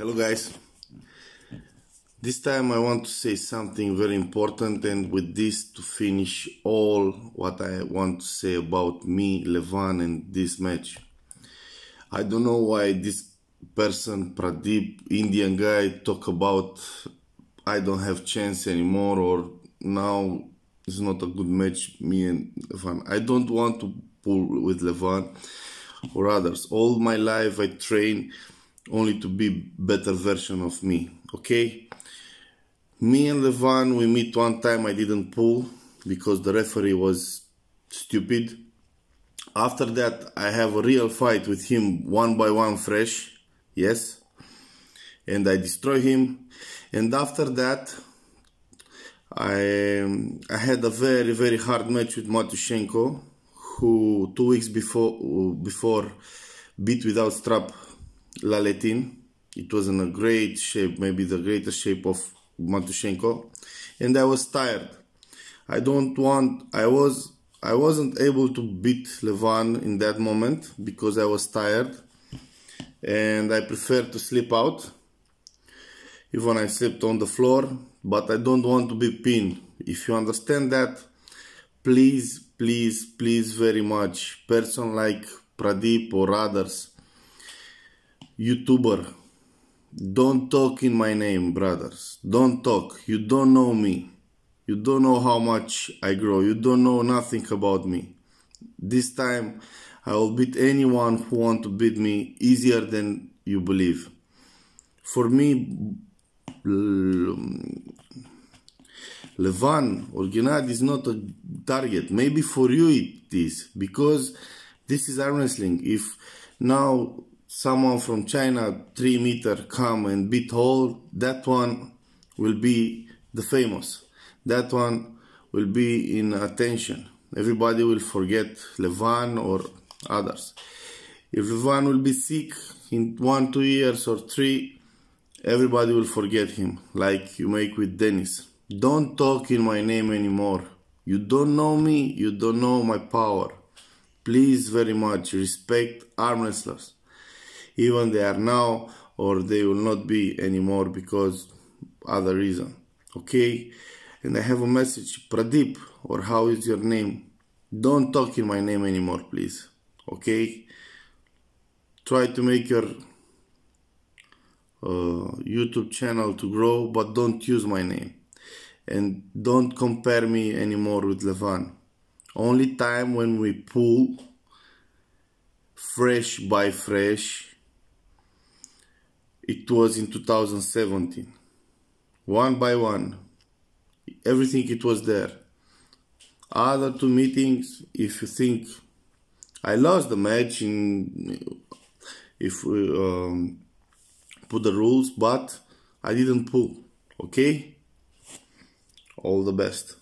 Hello guys. This time I want to say something very important and with this to finish all what I want to say about me, Levan and this match. I don't know why this person, Pradeep, Indian guy talk about I don't have chance anymore or now it's not a good match me and Levan. I don't want to pull with Levan or others. All my life I train only to be better version of me okay me and Levan we meet one time I didn't pull because the referee was stupid after that I have a real fight with him one by one fresh yes and I destroy him and after that I um, I had a very very hard match with Matushenko who two weeks before before beat without strap Laletin. It was in a great shape, maybe the greatest shape of Matushenko. And I was tired. I don't want, I was, I wasn't able to beat Levan in that moment because I was tired. And I prefer to sleep out. Even I slept on the floor, but I don't want to be pinned. If you understand that, please, please, please very much, person like Pradeep or others, YouTuber, don't talk in my name, brothers. Don't talk. You don't know me. You don't know how much I grow. You don't know nothing about me. This time I will beat anyone who want to beat me easier than you believe. For me, Levan or Gennad is not a target. Maybe for you it is because this is arm wrestling. If now someone from China, three meter, come and beat hole, that one will be the famous. That one will be in attention. Everybody will forget Levan or others. If Levan will be sick in one, two years or three, everybody will forget him, like you make with Dennis. Don't talk in my name anymore. You don't know me, you don't know my power. Please very much respect arm wrestlers even they are now or they will not be anymore because other reason okay and i have a message pradeep or how is your name don't talk in my name anymore please okay try to make your uh, youtube channel to grow but don't use my name and don't compare me anymore with levan only time when we pull fresh by fresh it was in 2017. One by one, everything it was there. Other two meetings, if you think I lost the match in if we uh, um, put the rules, but I didn't pull. Okay, all the best.